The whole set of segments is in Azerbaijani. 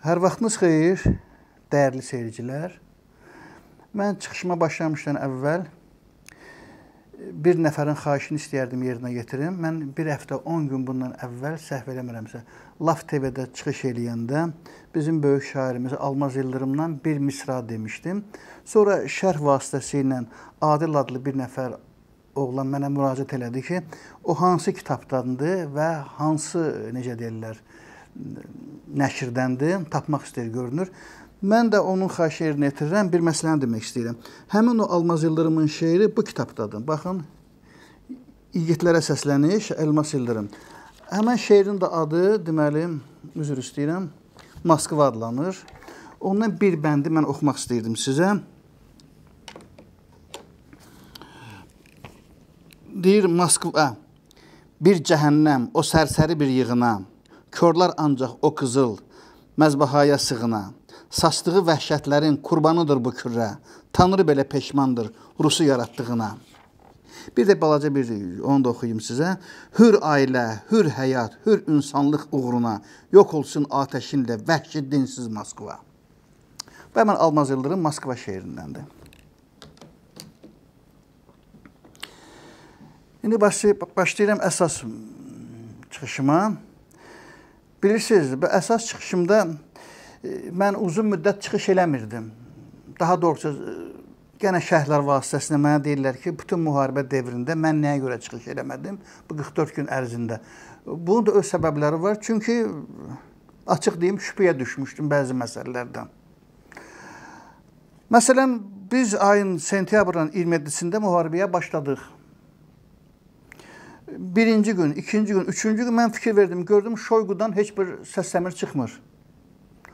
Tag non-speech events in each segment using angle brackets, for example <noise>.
Hər vaxtınız xeyir, dəyərli seyircilər. Mən çıxışıma başlamışdan əvvəl e, bir nəfərin xahişini istəyərdim yerinə yetirim. Mən bir həftə 10 gün bundan əvvəl səhv eləmirəmsə, Laf TV-də çıxış eləyəndə bizim böyük şairimiz Almaz Yıldırımdan bir misra demişdim. Sonra şərh vasitəsilə Adil adlı bir nəfər oğlan mənə müraciət elədi ki, o hansı kitabdandır və hansı necə deyirlər, nəşirdəndir, tapmaq istəyir görünür. Mən də onun xahiş yerinə yetirirəm, bir məsələni demək istəyirəm. Həmin o Almaz Yıldırımın şeiri bu kitabdadır. Baxın, İgidlərə səsləniş, Elmas Yıldırım. Həmən şeirin də adı, deməli, üzr istəyirəm, Moskva adlanır. Ondan bir bəndi mən oxumaq istəyirdim sizə. Deyir Moskva, bir cəhənnəm, o sərsəri bir yığına, Körlər ancaq o qızıl məzbahaya sığına. Saçdığı vəhşətlərin qurbanıdır bu kürrə. Tanrı belə peşmandır Rusu yaratdığına. Bir də balaca bir onu da oxuyum sizə. Hür ailə, hür həyat, hür insanlıq uğruna yox olsun atəşinlə vəhşi dinsiz Moskva. Və mən Almaz Yıldırım Moskva şeirindəndir. İndi başlayıram əsas çıxışıma. Bilirsiniz, əsas çıxışımda e, mən uzun müddət çıxış eləmirdim. Daha doğrusu yenə şərhlər vasitəsilə mənə deyirlər ki, bütün müharibə dövründə mən nəyə görə çıxış eləmədim bu 44 gün ərzində. Bunun da öz səbəbləri var. Çünki açıq deyim, şübhəyə düşmüşdüm bəzi məsələlərdən. Məsələn, biz ayın sentyabrın 27-sində müharibəyə başladıq birinci gün, ikinci gün, üçüncü gün mən fikir verdim, gördüm Şoyqudan heç bir səsləmir çıxmır.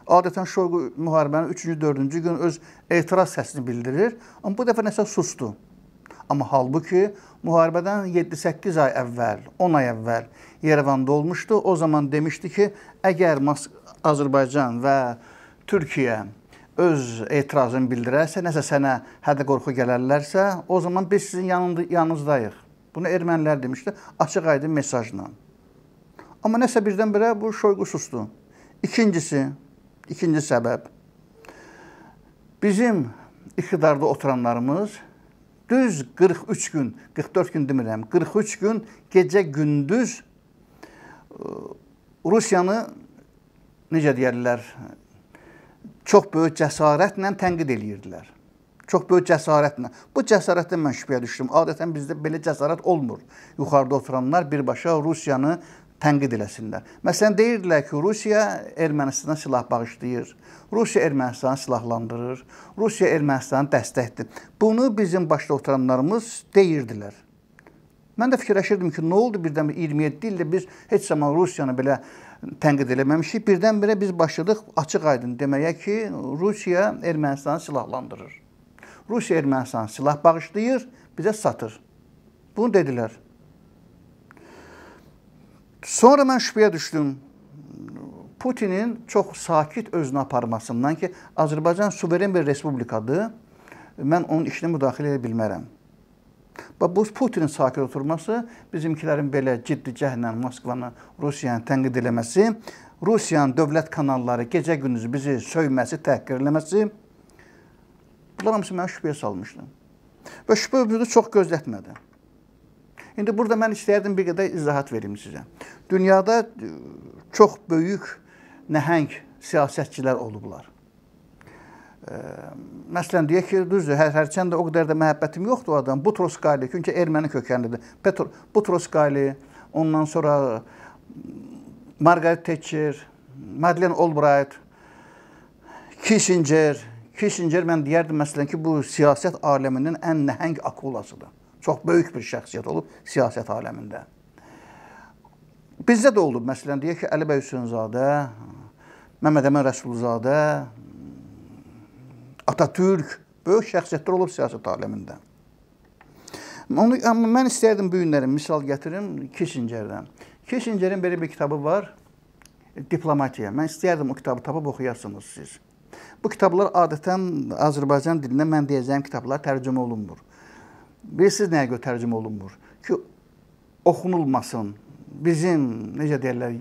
Adətən Şoyqu müharibənin üçüncü, dördüncü gün öz etiraz səsini bildirir, amma bu dəfə nəsə sustu. Amma halbuki müharibədən 7-8 ay əvvəl, 10 ay əvvəl Yerevanda olmuşdu. O zaman demişdi ki, əgər Mas Azərbaycan və Türkiyə öz etirazını bildirərsə, nəsə sənə hədə qorxu gələrlərsə, o zaman biz sizin yanında, yanınızdayıq. Bunu ermənilər demişdi, açıq aydın mesajla. Amma nəsə birdən-birə bu şoyqu susdu. İkincisi, ikinci səbəb. Bizim iqtidarda oturanlarımız düz 43 gün, 44 gün demirəm, 43 gün gecə gündüz Rusiyanı necə deyirlər, çox böyük cəsarətlə tənqid eləyirdilər. Çox böyük cəsarətlə. Bu cəsarətdən mən şübhəyə düşdüm. Adətən bizdə belə cəsarət olmur. Yuxarıda oturanlar birbaşa Rusiyanı tənqid eləsinlər. Məsələn deyirdilər ki, Rusiya Ermənistana silah bağışlayır. Rusiya Ermənistanı silahlandırır. Rusiya Ermənistanı dəstəkdir. Bunu bizim başda oturanlarımız deyirdilər. Mən də fikirləşirdim ki, nə oldu birdən 27 ildə biz heç zaman Rusiyanı belə tənqid eləməmişik. Birdən-birə biz başladıq açıq-aydın deməyə ki, Rusiya Ermənistanı silahlandırır. Rusiya Ermənistan silah bağışlayır, bizə satır. Bunu dedilər. Sonra mən şübhəyə düşdüm. Putinin çox sakit özünü aparmasından ki, Azərbaycan suveren bir respublikadır. Mən onun işinə müdaxilə edə bilmərəm. Və bu Putinin sakit oturması, bizimkilərin belə ciddi cəhdlə Moskvanı, Rusiyanı tənqid eləməsi, Rusiyanın dövlət kanalları gecə-gündüz bizi söyməsi, təhqirləməsi, Bunlar hamısı məni şübhəyə salmışdı. Və şübhə vücudu çox gözlətmədi. İndi burada mən istəyərdim bir qədər izahat verim sizə. Dünyada e, çox böyük nəhəng siyasətçilər olublar. Ə, e, məsələn deyək ki, düzdür, hər hərçənd də o qədər də məhəbbətim yoxdur o adam. Butroskali, çünki erməni kökənlidir. Petro Butroskali, ondan sonra Margaret Thatcher, Madeleine Albright, Kissinger, Kissinger mən deyərdim məsələn ki, bu siyasət aləminin ən nəhəng akulasıdır. Çox böyük bir şəxsiyyət olub siyasət aləmində. Bizdə də olub məsələn deyək ki, Əli bəy Hüseynzadə, Məmməd Əmin Rəsulzadə, Atatürk böyük şəxsiyyətlər olub siyasət aləmində. Onu amma mən istərdim bu günləri misal gətirim Kissingerdən. Kissingerin belə bir kitabı var, Diplomatiya. Mən istərdim o kitabı tapıb oxuyasınız siz. Bu kitablar adətən Azərbaycan dilindən mən deyəcəyim kitablar tərcümə olunmur. Bilirsiniz nəyə görə tərcümə olunmur? Ki oxunulmasın. Bizim necə deyirlər,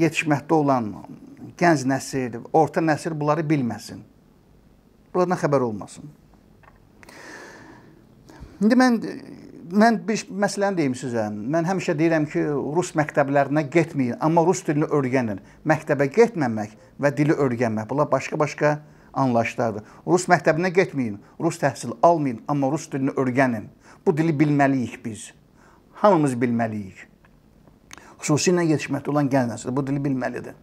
yetişməkdə olan gənc nəsil, orta nəsil bunları bilməsin. Bunlardan xəbər olmasın. İndi mən mən bir məsələni deyim sizə. Mən həmişə deyirəm ki, rus məktəblərinə getməyin, amma rus dilini öyrənin. Məktəbə getməmək və dili öyrənmək bunlar başqa-başqa anlaşlardır. Rus məktəbinə getməyin, rus təhsil almayın, amma rus dilini öyrənin. Bu dili bilməliyik biz. Hamımız bilməliyik. Xüsusilə yetişməkdə olan gənc nəsil bu dili bilməlidir.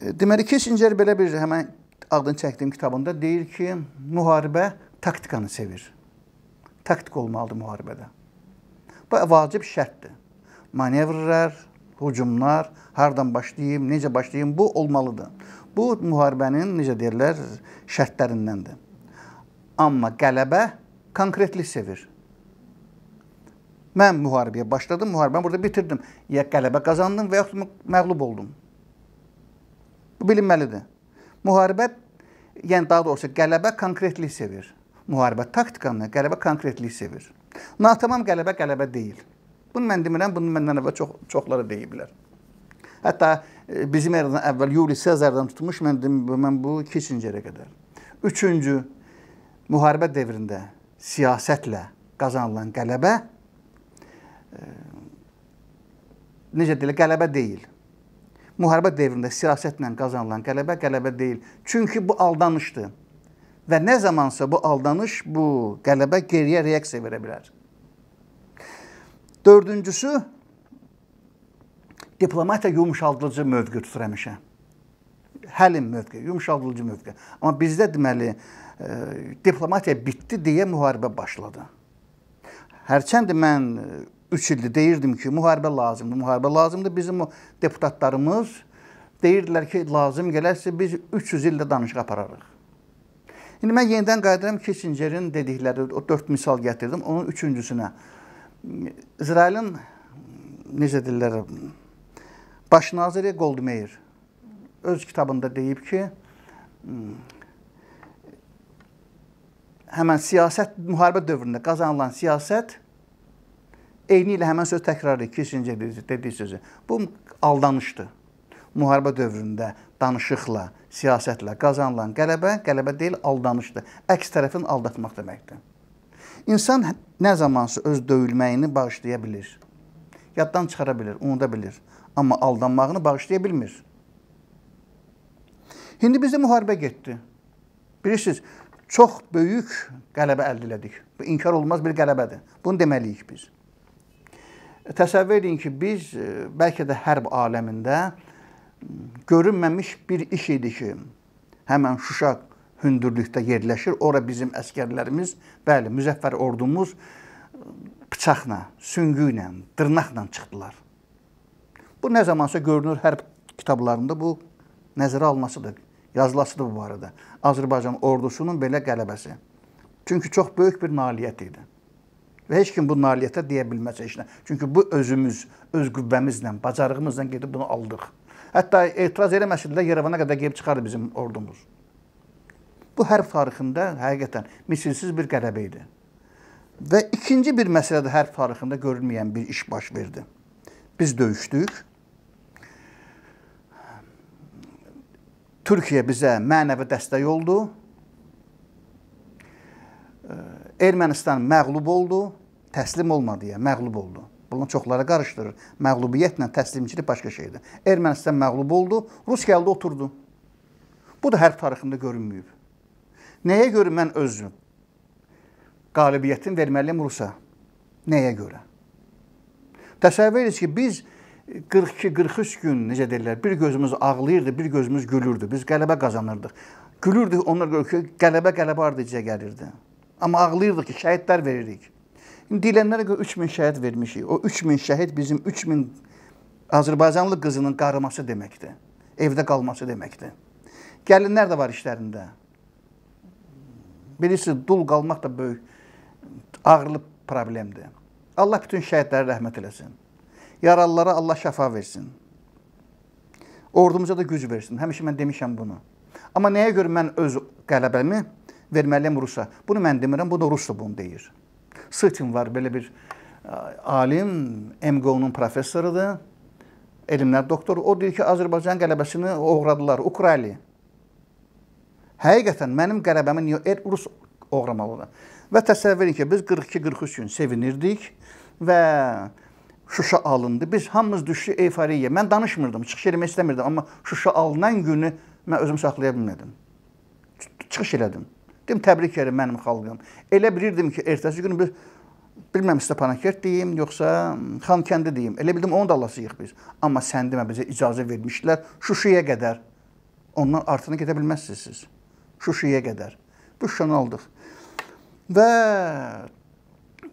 E, deməli, Kissinger belə bir həmin adını çəkdiyim kitabında deyir ki, müharibə taktikanı sevir taktik olmalıdır müharibədə. Bu vacib şərtdir. Manevrlər, hücumlar, hardan başlayım, necə başlayım bu olmalıdır. Bu müharibənin necə deyirlər şərtlərindəndir. Amma qələbə konkretlik sevir. Mən müharibəyə başladım, müharibəni burada bitirdim. Ya qələbə qazandım və yaxud məğlub oldum. Bu bilinməlidir. Müharibə, yəni daha doğrusu qələbə konkretlik sevir müharibə taktikanı, qələbə konkretliyi sevir. Natamam qələbə qələbə deyil. Bunu mən demirəm, bunu məndən əvvəl çox çoxları deyiblər. Hətta e, bizim eradan əvvəl Yuli Sezardan tutmuş mən mən bu Kissingerə qədər. Üçüncü müharibə dövründə siyasətlə qazanılan qələbə e, necə deyilə qələbə deyil. Müharibə dövründə siyasətlə qazanılan qələbə qələbə deyil. Çünki bu aldanışdır. Və nə zamansa bu aldanış, bu qələbə geriyə reaksiya verə bilər. Dördüncüsü, diplomatiya yumşaldıcı mövqe tutur həmişə. Həlim mövqe, yumşaldıcı mövqe. Amma bizdə deməli, e, diplomatiya bitdi deyə müharibə başladı. Hərçənd mən 3 e, ildir deyirdim ki, müharibə lazımdır, müharibə lazımdır. Bizim o deputatlarımız deyirdilər ki, lazım gələrsə biz 300 ildə danışıq apararıq. İndi mən yenidən qayıdıram Kissingerin dedikləri, o 4 misal gətirdim, onun üçüncüsünə. İsrailin necə deyirlər, baş naziri Goldmeyer öz kitabında deyib ki, həmin siyasət müharibə dövründə qazanılan siyasət eyni ilə həmin söz təkrar edir, Kissinger dediyi sözü. Bu aldanışdır müharibə dövründə danışıqla, siyasətlə qazanılan qələbə qələbə deyil, aldanışdır. Əks tərəfin aldatmaq deməkdir. İnsan nə zamansa öz döyülməyini bağışlaya bilir. Yaddan çıxara bilir, unuda bilir, amma aldanmağını bağışlaya bilmir. İndi bizdə müharibə getdi. Bilirsiniz, çox böyük qələbə əldə elədik. Bu inkar olunmaz bir qələbədir. Bunu deməliyik biz. Təsəvvür edin ki, biz e, bəlkə də hərb aləmində görünməmiş bir iş idi ki, həmən Şuşa hündürlükdə yerləşir. Ora bizim əskərlərimiz, bəli, müzəffər ordumuz bıçaqla, süngü ilə, dırnaqla çıxdılar. Bu nə zamansa görünür hərb kitablarında bu nəzərə almasıdır, yazılasıdır bu barədə. Azərbaycan ordusunun belə qələbəsi. Çünki çox böyük bir nailiyyət idi. Və heç kim bu nailiyyətə deyə bilməz heç nə. Çünki bu özümüz, öz qüvvəmizlə, bacarığımızla gedib bunu aldıq. Hətta e, etiraz eləməsələr Yerevana qədər gəlib çıxardı bizim ordumuz. Bu hərb tarixində həqiqətən misilsiz bir qələbə idi. Və ikinci bir məsələ də hərb tarixində görülməyən bir iş baş verdi. Biz döyüşdük. Türkiyə bizə mənəvi dəstək oldu. Ermənistan məğlub oldu, təslim olmadı ya, məğlub oldu. Bunu çoxlara qarışdırır. Məğlubiyyətlə təslimçilik başqa şeydir. Ermənistan məğlub oldu, Rus gəldi, oturdu. Bu da hərb tarixində görünməyib. Nəyə görə mən özüm qalibiyyətini verməliyəm Rusa? Nəyə görə? Təsəvvür ediniz ki, biz 42-43 gün necə deyirlər, bir gözümüz ağlayırdı, bir gözümüz gülürdü. Biz qələbə qazanırdıq. Gülürdük onlar görə ki, qələbə qələbə ardıcıya gəlirdi. Amma ağlayırdıq ki, şəhidlər veririk. İndi deyilənlərə görə 3000 şəhid vermişik. O 3000 şəhid bizim 3000 Azərbaycanlı qızının qarıması deməkdir. Evdə qalması deməkdir. Gəlinlər də var işlərində. Bilirsiniz, dul qalmaq da böyük ağırlı problemdir. Allah bütün şəhidlərə rəhmət eləsin. Yaralılara Allah şəfa versin. Ordumuza da güc versin. Həmişə mən demişəm bunu. Amma nəyə görə mən öz qələbəmi verməliyəm Rusa? Bunu mən demirəm, bunu Rusla bunu deyir. Sırtin var belə bir e, alim, MGO-nun professorudur. Elmlər doktoru. O deyir ki, Azərbaycan qələbəsini oğradılar, Ukrayli. Həqiqətən mənim qələbəmi niyə er, Rus oğramalıdır? Və təsəvvür edin ki, biz 42-43 gün sevinirdik və Şuşa alındı. Biz hamımız düşdük eyfariyə. Mən danışmırdım, çıxış eləmək istəmirdim, amma Şuşa alınan günü mən özüm saxlaya bilmədim. Çıxış elədim. Deyim, təbrik edirəm mənim xalqım. Elə bilirdim ki, ertəsi gün biz bilməm Stepanakert deyim, yoxsa Xankəndi deyim. Elə bildim onu da alacağıq biz. Amma sən demə bizə icazə vermişdilər Şuşaya qədər. Ondan artına gedə bilməzsiniz siz. Şuşaya qədər. Bu Şuşanı aldıq. Və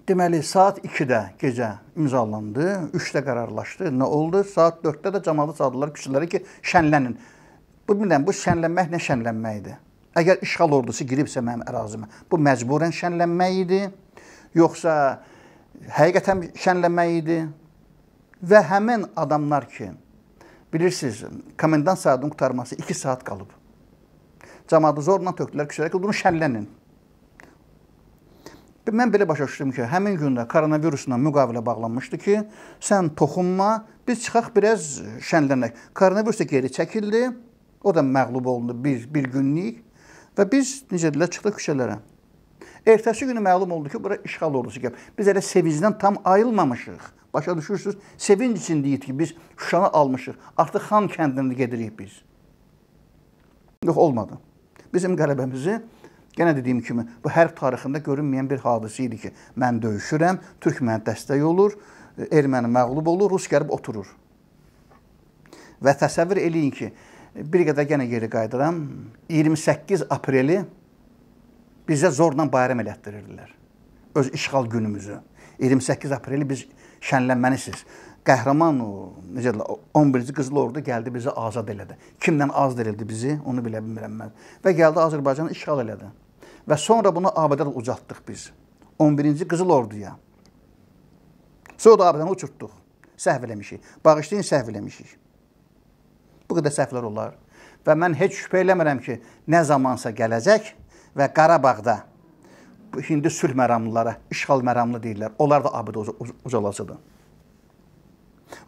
deməli saat 2-də gecə imzalandı, 3-də qərarlaşdı. Nə oldu? Saat 4-də də cəmaatı çağırdılar küçələrə ki, şənlənin. Bu bilmirəm, bu şənlənmək nə şənlənməkdir? Əgər işğal ordusu giribsə mənim ərazimə, bu məcburən şənlənmək idi, yoxsa həqiqətən şənlənmək idi? Və həmin adamlar ki, bilirsiniz, komendant saatının qurtarması 2 saat qalıb. Cəmaatı zorla tökdülər, küsərək bunu şənlənin. Mən belə başa düşdüm ki, həmin gündə koronavirusla müqavilə bağlanmışdı ki, sən toxunma, biz çıxaq biraz şənlənək. Koronavirus da geri çəkildi. O da məğlub olundu bir, bir günlük. Və biz necədirlər, çıxdıq küçələrə. Ertəsi günü məlum oldu ki, bura işğal ordusu gəlib. Biz elə sevincdən tam ayılmamışıq. Başa düşürsüz? Sevinc içindəyik ki, biz Şuşanı almışıq. Artıq Xan kəndində gedirik biz. Yox, olmadı. Bizim qələbəmizi Yenə dediyim kimi, bu hərb tarixində görünməyən bir hadisə idi ki, mən döyüşürəm, türk mənə dəstək olur, erməni məğlub olur, rus gəlib oturur. Və təsəvvür eləyin ki, bir qədər yenə geri qayıdıram. 28 apreli bizə zorla bayram elətdirirdilər. Öz işğal günümüzü. 28 apreli biz şənlənməlisiz. Qəhrəman o, necə deyirlər, 11-ci Qızıl Ordu gəldi bizi azad elədi. Kimdən azad edildi bizi, onu bilə bilmirəm mən. Və gəldi Azərbaycanı işğal elədi. Və sonra bunu ABD-də ucatdıq biz. 11-ci Qızıl Orduya. Sonra da ABD-ni uçurtduq. Səhv eləmişik. Bağışlayın, səhv eləmişik bu qədər səhvlər olar. Və mən heç şübhə eləmirəm ki, nə zamansa gələcək və Qarabağda indi sülh məramlılara, işğal məramlı deyirlər. Onlar da abid ucalacıdır.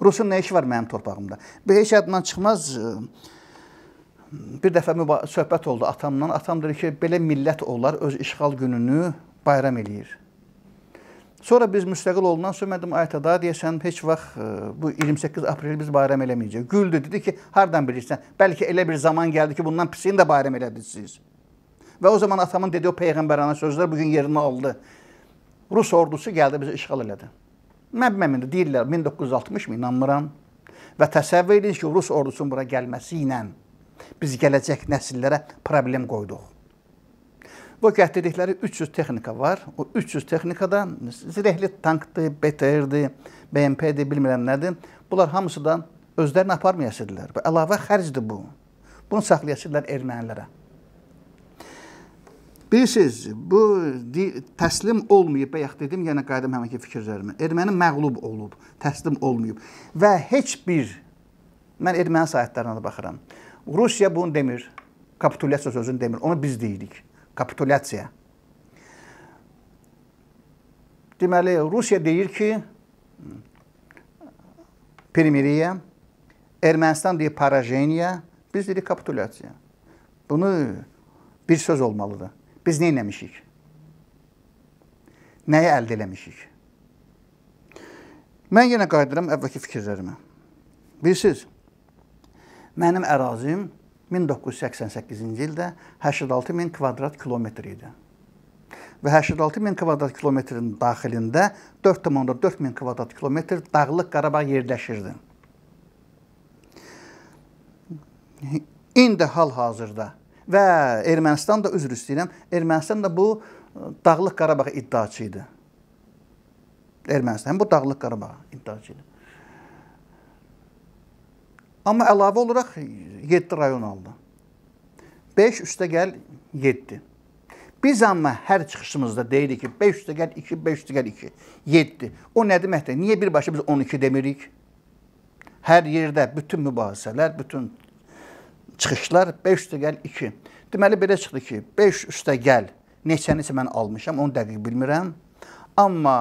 Rusun nə işi var mənim torpağımda? Bu heç yadımdan çıxmaz. Bir dəfə söhbət oldu atamla. Atam dedi ki, belə millət olar öz işğal gününü bayram eləyir. Sonra biz müstəqil olundan sonra dedim Aytada deyəsən heç vaxt e, bu 28 aprel biz bayram eləməyəcəyik. Güldü dedi ki, hardan bilirsən? Bəlkə elə bir zaman gəldi ki, bundan pisini də bayram elədiniz siz. Və o zaman atamın dediyi o peyğəmbərana sözlər bu gün yerinə aldı. Rus ordusu gəldi bizi işğal elədi. Mən bilmirəm deyirlər 1960-mı inanmıram. Və təsəvvür edin ki, Rus ordusunun bura gəlməsi ilə biz gələcək nəsillərə problem qoyduq. Bu qət dedikləri 300 texnika var. O 300 texnikadan zirehli tankdır, BTR-dir, BMP-dir, bilmirəm nədir. Bunlar hamısı da özlərini aparmayasıdırlar. Bu əlavə xərcdir bu. Bunu saxlayasıdırlar ermənilərə. Bilirsiniz, bu təslim olmayıb, bayaq dedim, yenə qaydım həmənki fikirlərimə. Erməni məğlub olub, təslim olmayıb. Və heç bir, mən erməni saytlarına da baxıram, Rusiya bunu demir, kapitulyasiya sözünü demir, onu biz deyirik kapitulyasiya. Deməli, Rusiya deyir ki, primiriya, Ermənistan deyir parajeniya, biz deyirik kapitulyasiya. Bunu bir söz olmalıdır. Biz nə etmişik? Nəyi əldə etmişik? Mən yenə qayıdıram əvvəlki fikirlərimə. Bilirsiniz, mənim ərazim 1988-ci ildə 86000 kvadrat kilometr idi. Və 86000 kvadrat kilometrin daxilində 4.4000 kvadrat kilometr Dağlıq Qarabağ yerləşirdi. İndi hal-hazırda və Ermənistan da üzr istəyirəm, Ermənistan da bu Dağlıq Qarabağ iddiaçı idi. Ermənistan bu Dağlıq Qarabağ iddiaçı idi. Amma əlavə olaraq 7 rayon aldı. 5 üstə gəl 7. Biz amma hər çıxışımızda deyirik ki, 5 üstə gəl 2, 5 üstə gəl 2, 7. O nə deməkdir? Niyə birbaşa biz 12 demirik? Hər yerdə bütün mübahisələr, bütün çıxışlar 5 üstə gəl 2. Deməli, belə çıxdı ki, 5 üstə gəl neçənisə mən almışam, onu dəqiq bilmirəm. Amma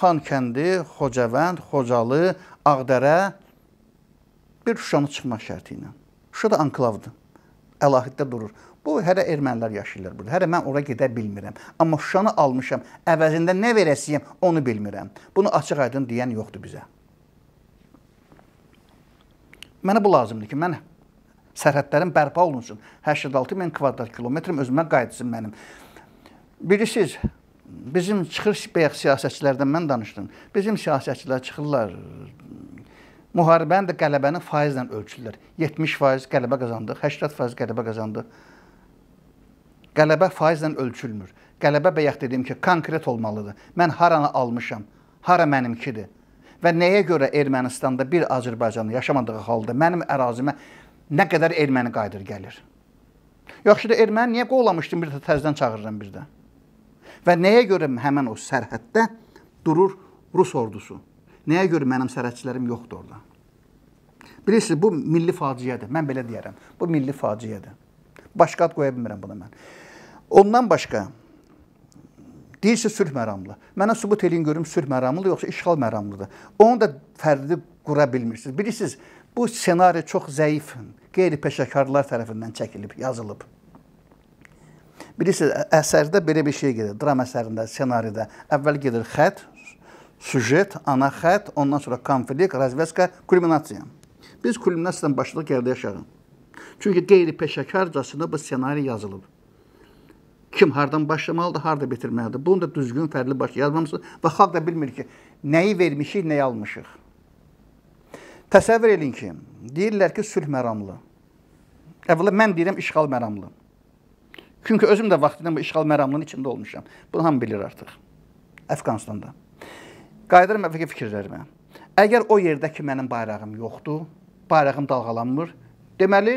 Xankəndi, Xocavənd, Xocalı, Ağdərə, bir Şuşanı çıxmaq şərti ilə. Şuşa da anklavdır. Əlahiddə durur. Bu hərə ermənilər yaşayırlar burada. Hərə mən ora gedə bilmirəm. Amma Şuşanı almışam. Əvəzində nə verəsiyəm, onu bilmirəm. Bunu açıq-aydın deyən yoxdur bizə. Mənə bu lazımdır ki, mən sərhədlərim bərpa olunsun. 86 min kvadrat kilometrim özümə qayıtsın mənim. Bilirsiniz, bizim çıxır bəyək siyasətçilərdən mən danışdım. Bizim siyasətçilər çıxırlar Müharibəni də qələbəni faizlə ölçürlər. 70% qələbə qazandıq, 80% qələbə qazandıq. Qələbə faizlə ölçülmür. Qələbə bayaq dediyim ki, konkret olmalıdır. Mən haranı almışam, hara mənimkidir. Və nəyə görə Ermənistanda bir Azərbaycanlı yaşamadığı halda mənim ərazimə nə qədər erməni qayıdır gəlir? Yaxşı da erməni niyə qovlamışdın bir də təzədən çağırıram bir də? Və nəyə görə həmin o sərhəddə durur Rus ordusu? Nəyə görə mənim sərhədçilərim yoxdur orada? Bilirsiniz, bu milli faciədir. Mən belə deyərəm. Bu milli faciədir. Başqa ad qoya bilmirəm buna mən. Ondan başqa deyirsiniz sülh məramlı. Mənə sübut eləyin görüm sülh məramlıdır yoxsa işğal məramlıdır. Onu da fərqli qura bilmirsiniz. Bilirsiniz, bu ssenari çox zəif, qeyri-peşəkarlar tərəfindən çəkilib, yazılıb. Bilirsiniz, əsərdə belə bir şey gedir. Dram əsərində, ssenaridə əvvəl gedir xətt, sujet, ana xət, ondan sonra konflikt, razveska, kulminasiya. Biz kulminasiyadan başladıq yerdə yaşayın. Çünki qeyri-peşəkarcasına bu senari yazılıb. Kim hardan başlamalıdır, harda bitirməlidir. Bunu da düzgün, fərqli baş yazmamışıq və xalq da bilmir ki, nəyi vermişik, nəyi almışıq. Təsəvvür edin ki, deyirlər ki, sülh məramlı. Əvvəla mən deyirəm işğal məramlı. Çünki özüm də vaxtında bu işğal məramlının içində olmuşam. Bunu hamı bilir artıq. Əfqanistanda. Qayıdıram əvvəlki fikirlərimə. Əgər o yerdə ki, mənim bayrağım yoxdur, bayrağım dalğalanmır, deməli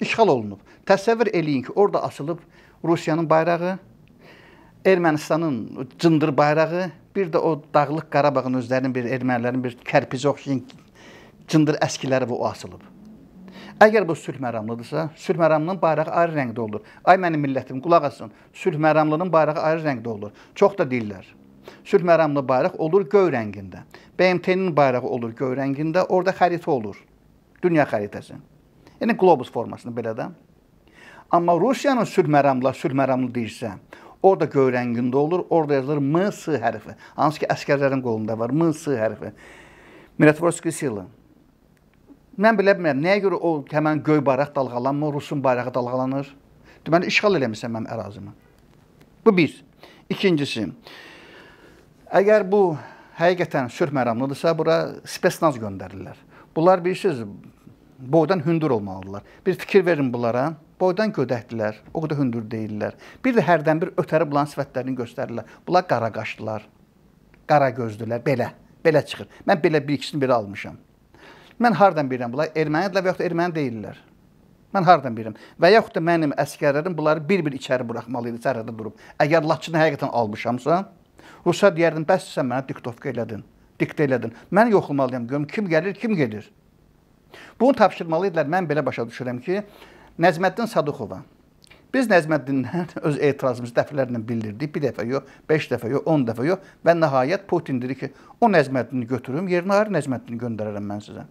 işğal olunub. Təsəvvür eləyin ki, orada açılıb Rusiyanın bayrağı, Ermənistanın cındır bayrağı, bir də o Dağlıq Qarabağın özlərinin bir ermənilərin bir kərpici oxşayan cındır əskiləri və o asılıb. Əgər bu sülh məramlıdırsa, sülh məramlının bayrağı ayrı rəngdə olur. Ay mənim millətim, qulaq asın. Sülh məramlının bayrağı ayrı rəngdə olur. Çox da deyirlər. Sülh məramlı bayraq olur göy rəngində. BMT-nin bayrağı olur göy rəngində. Orada xəritə olur. Dünya xəritəsi. Yəni qlobus formasında belə də. Amma Rusiyanın sülh məramlı, sülh məramlı deyirsə, orada göy rəngində olur. Orada yazılır MS hərfi. Hansı ki əskərlərin qolunda var MS hərfi. Mirotvorski sila. Mən belə bilmirəm, nəyə görə o həmin göy bayraq dalğalanmır, Rusun bayrağı dalğalanır? Deməli işğal eləmisən mənim ərazimi. Bu bir. İkincisi, Əgər bu həqiqətən sülh məramlıdırsa, bura spesnaz göndərirlər. Bunlar bilirsiniz, boydan hündür olmalıdırlar. Bir fikir verin bunlara. Boydan gödəkdilər, o qədər hündür deyillər. Bir də hərdən bir ötəri bulan sifətlərini göstərirlər. Bunlar qara qaşlılar, qara gözdülər, belə, belə çıxır. Mən belə bir ikisini belə almışam. Mən hardan bilirəm bunlar ermənidirlər və yaxud da erməni deyillər. Mən hardan bilirəm? Və yaxud da mənim əskərlərim bunları bir-bir içəri buraxmalı idi, sərhəddə durub. Əgər Laçını həqiqətən almışamsa, Rusa deyərdim, bəs sən mənə diktovka elədin, diktə elədin. Mən yoxlamalıyam, görüm kim gəlir, kim gedir. Bunu tapşırmalı idilər. Mən belə başa düşürəm ki, Nəzməddin Sadıqova. Biz Nəzməddindən <laughs> öz etirazımızı dəfələrlə bildirdik. Bir dəfə yox, 5 dəfə yox, 10 dəfə yox və nəhayət Putin dedi ki, o Nəzməddini götürüm, yerinə ayrı Nəzməddini göndərərəm mən sizə.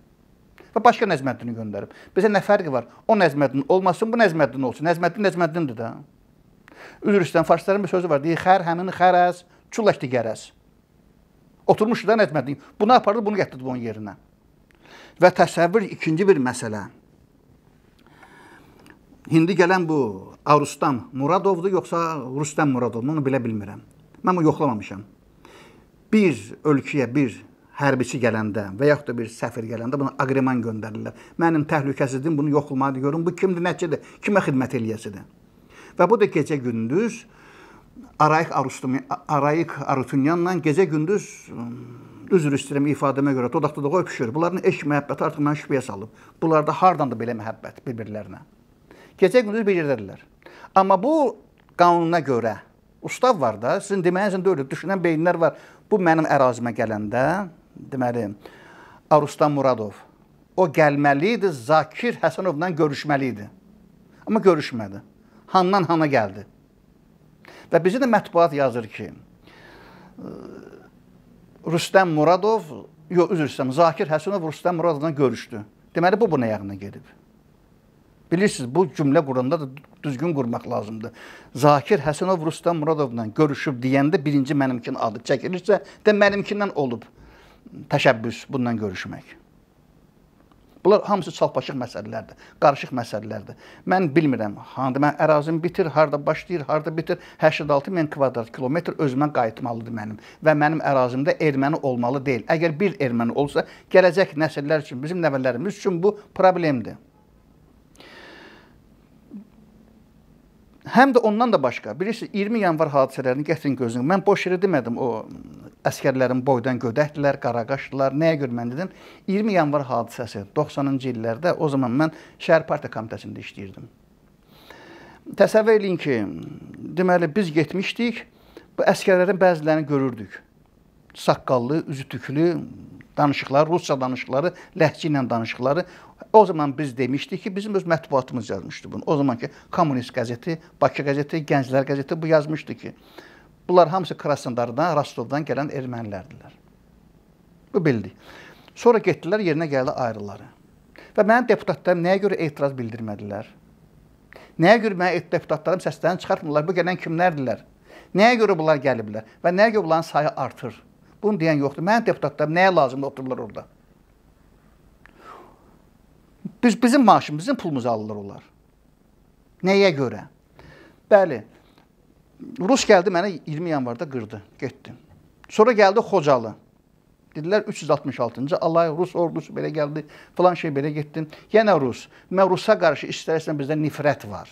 Və başqa Nəzməddini göndərib. Bizə nə fərqi var? O Nəzməddin olmasın, bu Nəzməddin olsun. Nəzməddin Nəzməddindir də. Üzr istəyirəm, faşistlərin bir sözü var. Deyir, xər həmin xərəz, çulləkdi gərəz. Oturmuşdu da etmədi. Bunu apardı, bunu gətirdi bunun yerinə. Və təsəvvür ikinci bir məsələ. İndi gələn bu Arustam Muradovdur yoxsa Rustam Muradov, onu bilə bilmirəm. Mən bunu yoxlamamışam. Bir ölkəyə bir hərbiçi gələndə və yaxud da bir səfir gələndə buna aqreman göndərirlər. Mənim təhlükəsizliyim bunu yoxlamadı görün. Bu kimdir, nəticədir? Kimə xidmət eləyəsidir? Və bu da gecə gündüz Arayik Arayik Arutunyanla gecə-gündüz üzr istəyirəm ifadəmə görə dodaq-dodağa öpüşür. Bunların eşq məhəbbəti artıq mən şübhəyə salıb. Bunlarda hardan da belə məhəbbət bir-birlərinə. Gecə-gündüz bir yerdədirlər. Amma bu qanuna görə ustav var da, sizin deməyinizin deyil, düşünən beyinlər var. Bu mənim ərazimə gələndə, deməli, Arustan Muradov o gəlməli idi, Zakir Həsənovla görüşməli idi. Amma görüşmədi. Handan hana gəldi. Və bizə də mətbuat yazır ki, Rüstəm Muradov, yox üzr istəyirəm, Zakir Həsənov Rüstəm Muradovla görüşdü. Deməli bu buna yaxına gedib. Bilirsiniz, bu cümlə quranda da düzgün qurmaq lazımdır. Zakir Həsənov Rüstəm Muradovla görüşüb deyəndə birinci mənimkinin adı çəkilirsə, də mənimkindən olub təşəbbüs bundan görüşmək. Bunlar hamısı çalpaşıq məsələlərdir, qarışıq məsələlərdir. Mən bilmirəm, hansı mən ərazim bitir, harda başlayır, harda bitir. 86 hə min kvadrat kilometr özümə qayıtmalıdır mənim və mənim ərazimdə erməni olmalı deyil. Əgər bir erməni olsa, gələcək nəsillər üçün, bizim nəvələrimiz üçün bu problemdir. Həm də ondan da başqa, bilirsiniz, 20 yanvar hadisələrini gətirin gözünüzə. Mən boş yerə demədim o Əskərlərin boydan gödəkdilər, qaraqaşdılar. Nəyə görə mən dedim? 20 yanvar hadisəsi 90-cı illərdə o zaman mən şəhər partiya komitəsində işləyirdim. Təsəvvür eləyin ki, deməli biz getmişdik. Bu əskərlərin bəzilərini görürdük. Saqqallı, üzü tüklü, danışıqları, rusca danışıqları, ləhcə ilə danışıqları. O zaman biz demişdik ki, bizim öz mətbuatımız yazmışdı bunu. O zamanki Kommunist qəzeti, Bakı qəzeti, Gənclər qəzeti bu yazmışdı ki, Bunlar hamısı Krasnodardan, Rostovdan gələn ermənilərdirlər. Bu bildik. Sonra getdilər, yerinə gəldi ayrıları. Və mənim deputatlarım nəyə görə etiraz bildirmədilər? Nəyə görə mənim deputatlarım səslərini çıxartmırlar? Bu gələn kimlərdirlər? Nəyə görə bunlar gəliblər? Və nəyə görə bunların sayı artır? Bunu deyən yoxdur. Mənim deputatlarım nəyə lazımdır otururlar orada? Biz bizim maaşımızın pulumuzu alırlar onlar. Nəyə görə? Bəli, Rus gəldi mənə 20 yanvarda qırdı, getdi. Sonra gəldi Xocalı. Dedilər 366-cı alay, Rus ordusu belə gəldi, filan şey belə getdi. Yenə Rus. Mən Rusa qarşı istərsən bizdə nifrət var.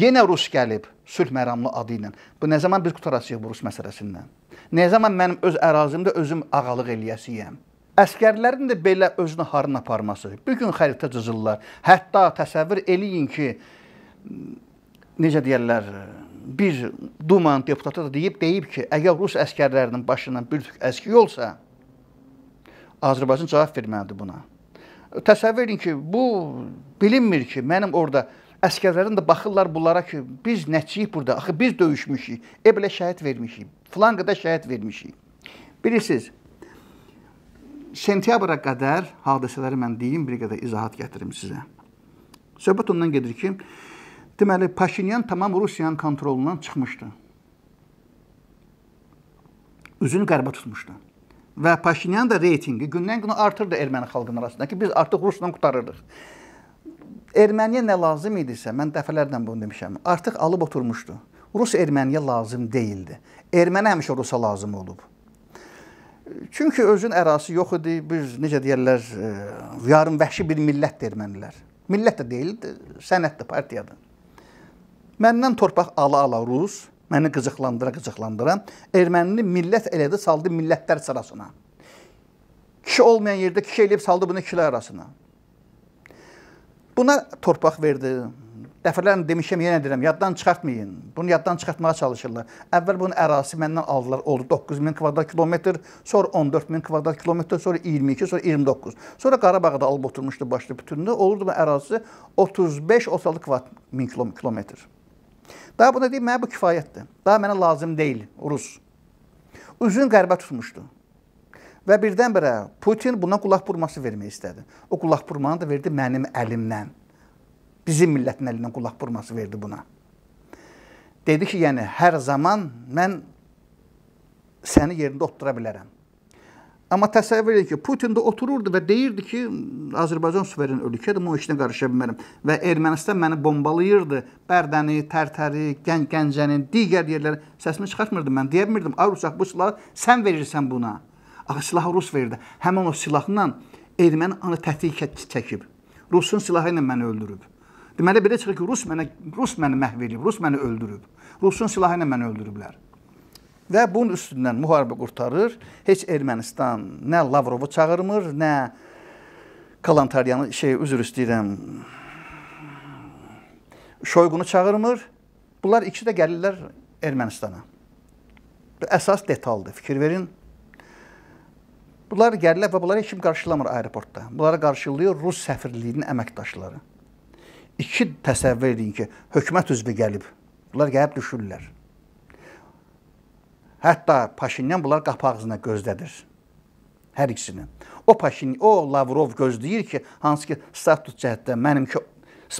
Yenə Rus gəlib sülh məramlı adı ilə. Bu nə zaman biz qutaracağıq bu Rus məsələsindən? Nə zaman mənim öz ərazimdə özüm ağalıq eləyəsiyəm? Əskərlərin də belə özünü harın aparması. Bu gün xəritə cızırlar. Hətta təsəvvür eləyin ki, necə deyirlər, bir Dumanın deputatı da deyib, deyib ki, əgər rus əskərlərinin başından bülfük əski olsa, Azərbaycan cavab verməlidir buna. Təsəvvür edin ki, bu bilinmir ki, mənim orada əskərlərin də baxırlar bunlara ki, biz nəçiyik burada, axı biz döyüşmüşük, e belə şəhid vermişik, filan qədər şəhid vermişik. Bilirsiniz, sentyabra qədər hadisələri mən deyim, bir qədər izahat gətirim sizə. Söhbət ondan gedir ki, Deməli, Paşinyan tamam Rusiyanın kontrolundan çıxmışdı. Üzünü qərbə tutmuşdu. Və Paşinyan da reytingi gündən-günə artırdı erməni xalqının arasında ki, biz artıq Rusla qutarırıq. Erməniyə nə lazım idisə, mən dəfələrlə bunu demişəm, artıq alıb oturmuşdu. Rus erməniyə lazım deyildi. Erməni həmişə Rusa lazım olub. Çünki özün ərazisi yox idi. Biz necə deyirlər, e, yarım vəhşi bir millətdir ermənilər. Millət də deyildi, sənətdir, partiyadır. Məndən torpaq ala-ala rus, məni qıcıqlandıra-qıcıqlandıra ermənini millət elədi, saldı millətlər sırasına. Kişi olmayan yerdə kişi eləyib saldı bunu kişilər arasına. Buna torpaq verdi. Dəfələrlə demişəm, yenə deyirəm, yaddan çıxartmayın. Bunu yaddan çıxartmağa çalışırlar. Əvvəl bunun ərazisi məndən aldılar, oldu 9000 kvadrat kilometr, sonra 14000 kvadrat kilometr, sonra 22, sonra 29. Sonra Qarabağda alıb oturmuşdu başlı bütünlüyü. Olurdu bu ərazisi 35-36 kvadrat min kilometr. Daha buna deyim, mənə bu kifayətdir. Daha mənə lazım deyil Rus. Üzün qərbə tutmuşdu. Və birdən-birə Putin buna qulaq vurması vermək istədi. O qulaq vurmanı da verdi mənim əlimdən. Bizim millətin əlindən qulaq vurması verdi buna. Dedi ki, yəni hər zaman mən səni yerində otdura bilərəm. Amma təsəvvür edin ki, Putin də otururdu və deyirdi ki, Azərbaycan suveren ölkədir, mən o işinə qarışa bilmərəm. Və Ermənistan məni bombalayırdı. Bərdəni, Tərtəri, Gən Gəncəni, digər yerləri səsimi çıxartmırdım mən. Deyə bilmirdim, ay rusaq bu silahı sən verirsən buna. Axı silahı rus verdi. Həmin o silahla erməni ana təhrik çəkib. Rusun silahı ilə məni öldürüb. Deməli belə çıxır ki, rus mənə rus məni məhv edib, rus məni öldürüb. Rusun silahı ilə məni öldürüblər və bunun üstündən müharibə qurtarır. Heç Ermənistan nə Lavrovu çağırmır, nə Kalantaryanı şey üzr istəyirəm. Şoyqunu çağırmır. Bunlar ikisi də gəlirlər Ermənistana. Əsas detaldır, fikir verin. Bunlar gəlirlər və bunları kim qarşılamır aeroportda. Bunları qarşılayır Rus səfirliyinin əməkdaşları. İki təsəvvür edin ki, hökumət üzvü gəlib. Bunlar gəlib düşürlər. Hətta Paşinyan bunlar qapı ağzına gözlədir. Hər ikisini. O Paşin, o Lavrov gözləyir ki, hansı ki statut cəhətdə mənimki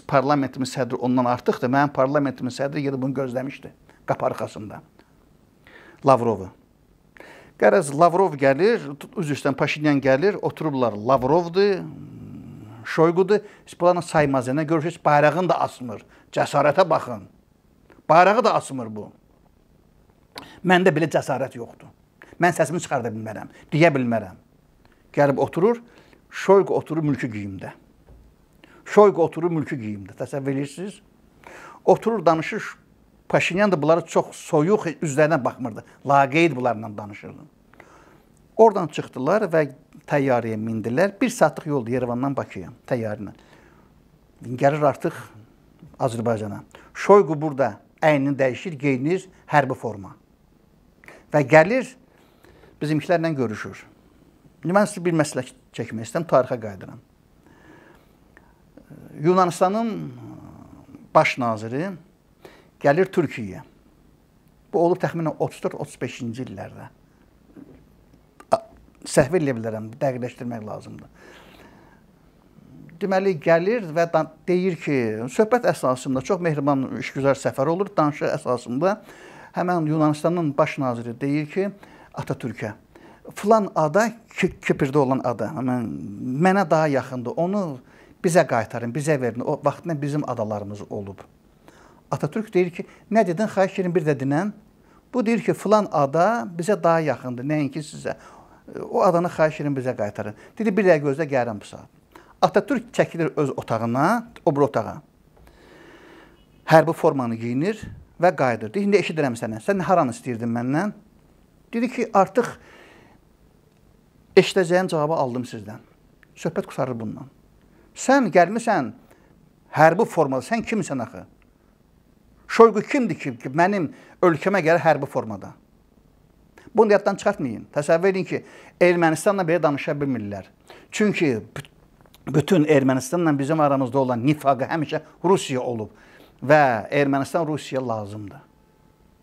parlamentimin sədri ondan artıqdır. Mənim parlamentimin sədri gedib bunu gözləmişdi qapı arxasında. Lavrovu. Qərəz Lavrov gəlir, üz üstdən Paşinyan gəlir, oturublar. Lavrovdur, Şoyqudur. Siz planı saymaz, nə yəni görürsüz, bayrağını da asmır. Cəsarətə baxın. Bayrağı da asmır bu. Məndə belə cəsarət yoxdur. Mən səsimi çıxarda bilmərəm, deyə bilmərəm. Gəlib oturur, Şoyq oturur mülki geyimdə. Şoyq oturur mülki geyimdə. Təsəvvür edirsiniz? Oturur danışır. Paşinyan da bunları çox soyuq üzlərinə baxmırdı. Laqeyd bunlarla danışırdı. Oradan çıxdılar və təyyarəyə mindilər. 1 saatlıq yoldur Yerevandan Bakıya təyyarə ilə. Gəlir artıq Azərbaycana. Şoyqu burada əynini dəyişir, geyinir hərbi forma və gəlir bizimkilərlə görüşür. İndi mən sizə bir məsələ çəkmək istəyirəm, tarixə qayıdıram. Yunanıstanın baş naziri gəlir Türkiyəyə. Bu olub təxminən 34-35-ci illərdə. Səhv eləyə bilərəm, dəqiqləşdirmək lazımdır. Deməli gəlir və deyir ki, söhbət əsasında çox mehriban, işgüzar səfər olur, danışıq əsasında həmən Yunanıstanın baş naziri deyir ki, Atatürkə filan ada Kipirdə olan ada, həmən mənə daha yaxındır. Onu bizə qaytarın, bizə verin. O vaxtında bizim adalarımız olub. Atatürk deyir ki, nə dedin? Xahiş edirəm bir də dinən. Bu deyir ki, filan ada bizə daha yaxındır, nəinki sizə. O adanı xahiş edirəm bizə qaytarın. Dedi bir dəqiqə gözlə gəlirəm bu saat. Atatürk çəkilir öz otağına, o bir otağa. Hərbi formanı geyinir, və qayıdır. Deyir, indi eşidirəm sənə. Sən haranı istəyirdin məndən? Dedi ki, artıq eşidəcəyim cavabı aldım sizdən. Söhbət qurtarır bundan. Sən gəlmisən hərbi formada, sən kimsən axı? Şoyqu kimdir ki, mənim ölkəmə gəlir hərbi formada? Bunu yaddan çıxartmayın. Təsəvvür edin ki, Ermənistanla belə danışa bilmirlər. Çünki bütün Ermənistanla bizim aramızda olan nifaqı həmişə Rusiya olub və Ermənistan Rusiyaya lazımdır.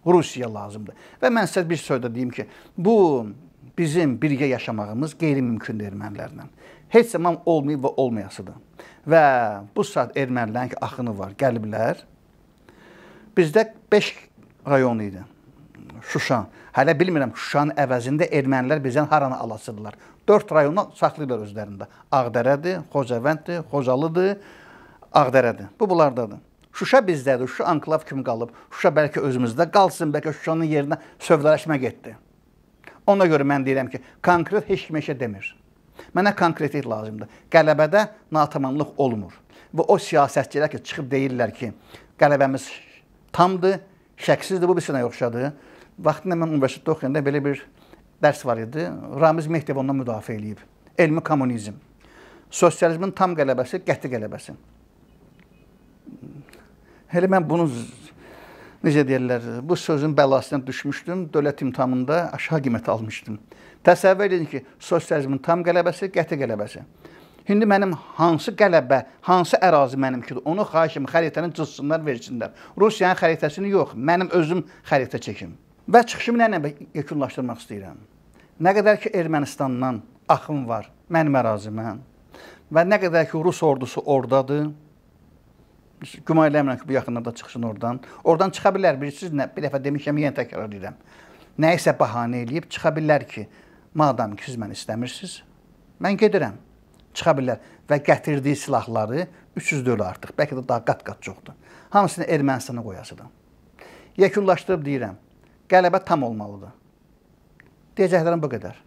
Rusiyaya lazımdır. Və mən sizə bir söz də deyim ki, bu bizim birgə yaşamağımız qeyri-mümkündür ermənilərlə. Heç zaman olmayıb və olmayasıdır. Və bu saat ermənilərin ki, axını var, qəlblər. Bizdə 5 rayon idi. Şuşa. Hələ bilmirəm Şuşanın əvəzində ermənilər bizdən haranı alasıdırlar. 4 rayonu saxlayırlar özlərində. Ağdərədir, Xocavənddir, Xocalıdır, Ağdərədir. Bu bunlardadır. Şuşa bizdədir, Şuşa anklav kimi qalıb. Şuşa bəlkə özümüzdə qalsın, bəlkə Şuşanın yerinə sövdələşmə getdi. Ona görə mən deyirəm ki, konkret heç kimə işə demir. Mənə konkretlik lazımdır. Qələbədə natamamlıq olmur. Və o siyasətçilər ki, çıxıb deyirlər ki, qələbəmiz tamdır, şəksizdir, bu bir sənə yoxşadır. Vaxtında mən universitetdə oxuyanda belə bir dərs var idi. Ramiz Mehdiyev ondan müdafiə eləyib. Elmi kommunizm. Sosializmin tam qələbəsi, qəti qələbəsi. Elə mən bunu necə deyirlər, bu sözün bəlasına düşmüşdüm. Dövlət imtahanında aşağı qiymət almışdım. Təsəvvür edin ki, sosializmin tam qələbəsi, qəti qələbəsi. İndi mənim hansı qələbə, hansı ərazi mənimkidir? Onu xahişim xəritəni cızsınlar, versinlər. Rusiyanın xəritəsini yox, mənim özüm xəritə çəkim. Və çıxışımı nə ilə yekunlaşdırmaq istəyirəm? Nə qədər ki Ermənistandan axın var mənim ərazimə və nə qədər ki Rus ordusu ordadır, güman eləmirəm ki, bu yaxınlarda çıxsın oradan. Oradan çıxa bilər, bilirsiniz nə? Bir dəfə demişəm, yenə təkrar edirəm. Nə isə bəhanə eləyib çıxa bilər ki, madam ki siz məni istəmirsiniz, mən gedirəm. Çıxa bilər və gətirdiyi silahları 300 dövr artıq, bəlkə də daha qat-qat çoxdur. Hamısını Ermənistana qoyasıdır. Yekunlaşdırıb deyirəm, qələbə tam olmalıdır. Deyəcəklərim bu qədər.